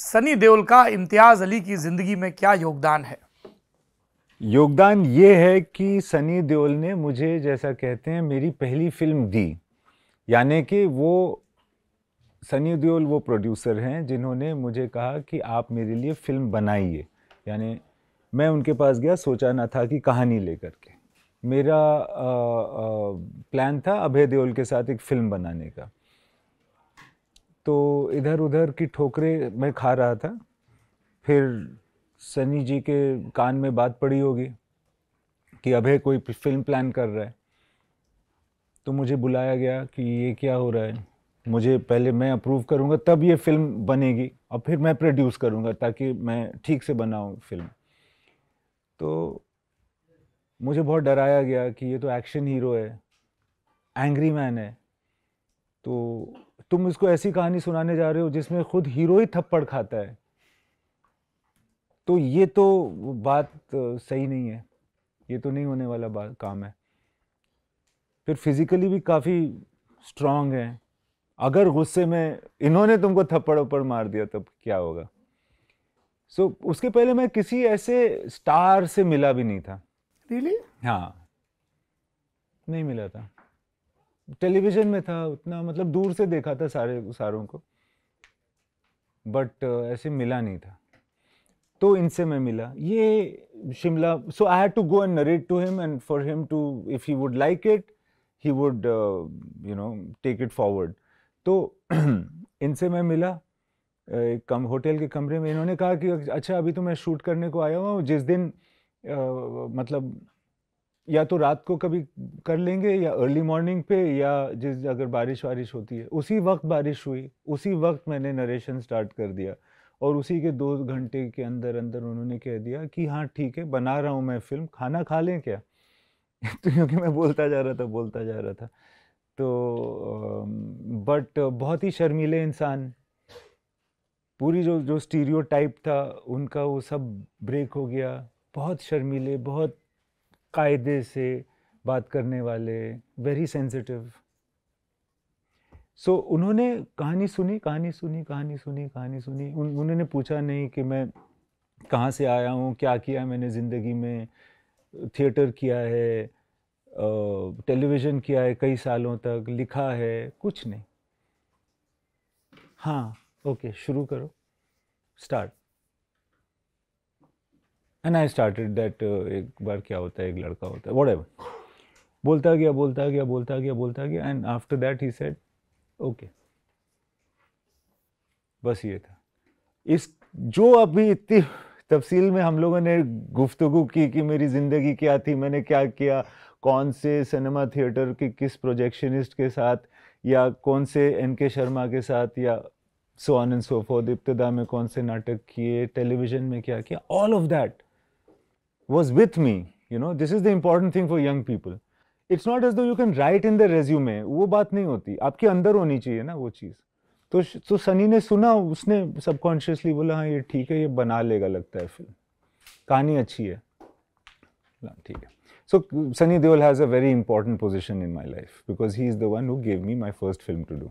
सनी देओल का इम्तियाज़ अली की ज़िंदगी में क्या योगदान है योगदान ये है कि सनी देओल ने मुझे जैसा कहते हैं मेरी पहली फिल्म दी यानी कि वो सनी देओल वो प्रोड्यूसर हैं जिन्होंने मुझे कहा कि आप मेरे लिए फ़िल्म बनाइए यानी मैं उनके पास गया सोचा ना था कि कहानी लेकर के मेरा आ, आ, प्लान था अभय देओल के साथ एक फ़िल्म बनाने का तो इधर उधर की ठोकरें मैं खा रहा था फिर सनी जी के कान में बात पड़ी होगी कि अभय कोई फिल्म प्लान कर रहा है तो मुझे बुलाया गया कि ये क्या हो रहा है मुझे पहले मैं अप्रूव करूँगा तब ये फिल्म बनेगी और फिर मैं प्रोड्यूस करूँगा ताकि मैं ठीक से बनाऊँ फिल्म तो मुझे बहुत डराया गया कि ये तो एक्शन हीरो है एंग्री मैन है तो तुम इसको ऐसी कहानी सुनाने जा रहे हो जिसमें खुद हीरो ही थप्पड़ खाता है तो ये तो बात सही नहीं है ये तो नहीं होने वाला बात काम है फिर फिज़िकली भी काफ़ी स्ट्रांग है अगर गुस्से में इन्होंने तुमको थप्पड़ ऊपर मार दिया तब क्या होगा सो so, उसके पहले मैं किसी ऐसे स्टार से मिला भी नहीं था रियली really? हाँ नहीं मिला था टेलीविजन में था उतना मतलब दूर से देखा था सारे सारों को बट uh, ऐसे मिला नहीं था तो इनसे मैं मिला ये Shimla so I had to go and narrate to him and for him to if he would like it he would you know take it forward तो इनसे मैं मिला एक कम होटल के कमरे में इन्होंने कहा कि अच्छा अभी तो मैं शूट करने को आया हुआ जिस दिन uh, मतलब या तो रात को कभी कर लेंगे या अर्ली मॉर्निंग पे या जिस अगर बारिश वारिश होती है उसी वक्त बारिश हुई उसी वक्त मैंने नरेशन स्टार्ट कर दिया और उसी के दो घंटे के अंदर अंदर उन्होंने कह दिया कि हाँ ठीक है बना रहा हूँ मैं फिल्म खाना खा लें क्या तो क्योंकि मैं बोलता जा रहा था बोलता जा रहा था तो बट बहुत ही शर्मीले इंसान पूरी जो जो स्टीरियो टाइप था उनका वो सब ब्रेक हो गया बहुत शर्मीले बहुत कायदे से बात करने वाले वेरी सेंसिटिव सो उन्होंने कहानी सुनी कहानी सुनी कहानी सुनी कहानी सुनी उन, उन्होंने पूछा नहीं कि मैं कहाँ से आया हूँ क्या किया मैंने ज़िंदगी में थिएटर किया है टेलीविज़न किया है कई सालों तक लिखा है कुछ नहीं हाँ ओके शुरू करो start and I started that एक बार क्या होता है एक लड़का होता है वट एवर बोलता गया बोलता गया बोलता गया बोलता गया and after that he said okay बस ये था इस जो अभी इतनी तफसील में हम लोगों ने गुफ्तगु की कि मेरी ज़िंदगी क्या थी मैंने क्या किया कौन से सिनेमा थिएटर के किस प्रोजेक्शनिस्ट के साथ या कौन से एन के शर्मा के साथ या so on and so forth इब्तदा में कौन से नाटक किए टेलीविज़न में क्या किया all of that was with me. You know, this is the important thing for young people. It's not as though you can write in the resume. वो बात नहीं होती आपके अंदर होनी चाहिए ना वो चीज़ तो तो सनी ने सुना उसने सबकॉन्शियसली बोला हाँ ये ठीक है ये बना लेगा लगता है फिल्म कहानी अच्छी है ठीक है So Sunny Deol has a very important position in my life because he is the one who gave me my first film to do.